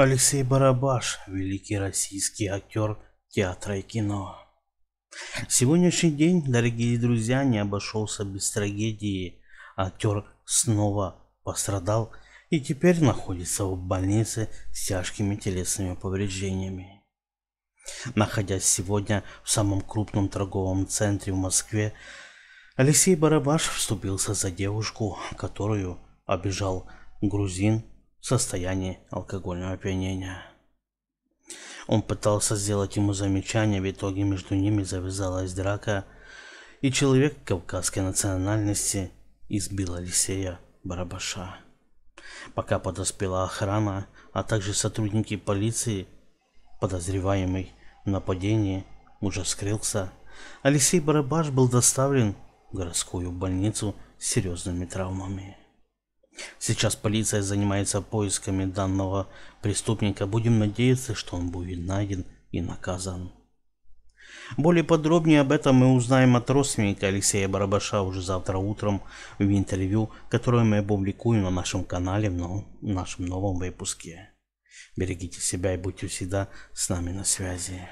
Алексей Барабаш, великий российский актер театра и кино. Сегодняшний день, дорогие друзья, не обошелся без трагедии. Актер снова пострадал и теперь находится в больнице с тяжкими телесными повреждениями. Находясь сегодня в самом крупном торговом центре в Москве, Алексей Барабаш вступился за девушку, которую обижал грузин состоянии алкогольного опьянения. Он пытался сделать ему замечание, в итоге между ними завязалась драка, и человек кавказской национальности избил Алексея Барабаша. Пока подоспела охрана, а также сотрудники полиции, подозреваемый в нападении уже скрылся, Алексей Барабаш был доставлен в городскую больницу с серьезными травмами. Сейчас полиция занимается поисками данного преступника. Будем надеяться, что он будет найден и наказан. Более подробнее об этом мы узнаем от родственника Алексея Барабаша уже завтра утром в интервью, которое мы опубликуем на нашем канале в нашем новом выпуске. Берегите себя и будьте всегда с нами на связи.